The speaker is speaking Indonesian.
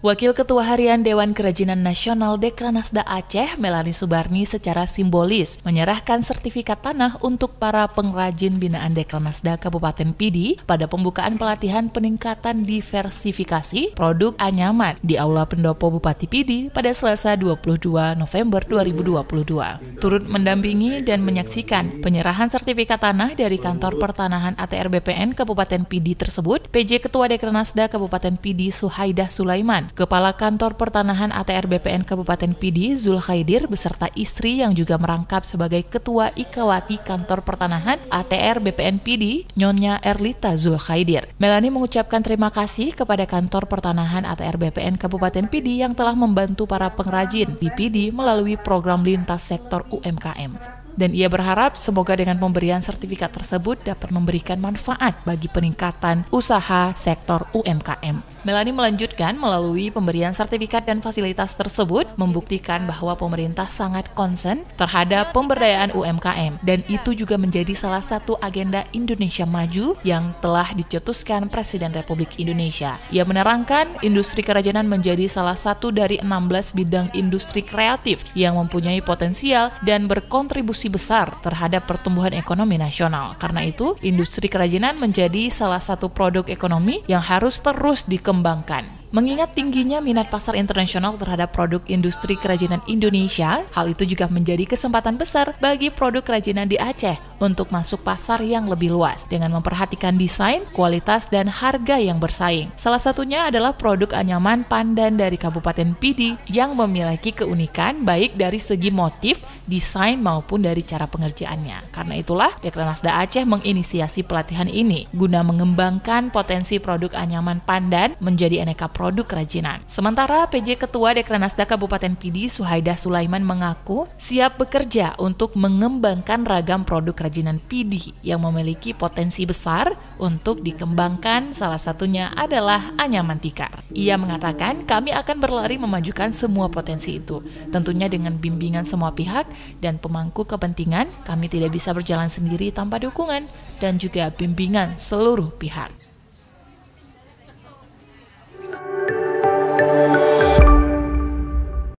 Wakil Ketua Harian Dewan Kerajinan Nasional Dekranasda Aceh, Melani Subarni secara simbolis menyerahkan sertifikat tanah untuk para pengrajin binaan Dekranasda Kabupaten Pidi pada pembukaan pelatihan peningkatan diversifikasi produk anyaman di Aula Pendopo Bupati Pidi pada Selasa 22 November 2022. Turut mendampingi dan menyaksikan penyerahan sertifikat tanah dari Kantor Pertanahan ATR BPN Kabupaten Pidi tersebut, PJ Ketua Dekranasda Kabupaten Pidi Suhaidah Sulaiman Kepala Kantor Pertanahan ATR BPN Kabupaten Pidi, Zul Khaidir, beserta istri yang juga merangkap sebagai Ketua Ikawati Kantor Pertanahan ATR BPN Pidi, Nyonya Erlita Zul Khaidir. Melani mengucapkan terima kasih kepada Kantor Pertanahan ATR BPN Kabupaten Pidi yang telah membantu para pengrajin di Pidi melalui program lintas sektor UMKM dan ia berharap semoga dengan pemberian sertifikat tersebut dapat memberikan manfaat bagi peningkatan usaha sektor UMKM. Melani melanjutkan melalui pemberian sertifikat dan fasilitas tersebut membuktikan bahwa pemerintah sangat konsen terhadap pemberdayaan UMKM dan itu juga menjadi salah satu agenda Indonesia Maju yang telah dicetuskan Presiden Republik Indonesia. Ia menerangkan industri kerajinan menjadi salah satu dari 16 bidang industri kreatif yang mempunyai potensial dan berkontribusi besar terhadap pertumbuhan ekonomi nasional. Karena itu, industri kerajinan menjadi salah satu produk ekonomi yang harus terus dikembangkan. Mengingat tingginya minat pasar internasional terhadap produk industri kerajinan Indonesia, hal itu juga menjadi kesempatan besar bagi produk kerajinan di Aceh untuk masuk pasar yang lebih luas dengan memperhatikan desain, kualitas, dan harga yang bersaing. Salah satunya adalah produk anyaman pandan dari Kabupaten Pidi yang memiliki keunikan baik dari segi motif, desain, maupun dari cara pengerjaannya. Karena itulah, Dekranasda Aceh menginisiasi pelatihan ini guna mengembangkan potensi produk anyaman pandan menjadi aneka produk produk kerajinan. Sementara PJ Ketua Dekranasda Kabupaten Pidi Suhaidah Sulaiman mengaku siap bekerja untuk mengembangkan ragam produk kerajinan Pidi yang memiliki potensi besar untuk dikembangkan salah satunya adalah anyaman tikar. Ia mengatakan kami akan berlari memajukan semua potensi itu. Tentunya dengan bimbingan semua pihak dan pemangku kepentingan kami tidak bisa berjalan sendiri tanpa dukungan dan juga bimbingan seluruh pihak.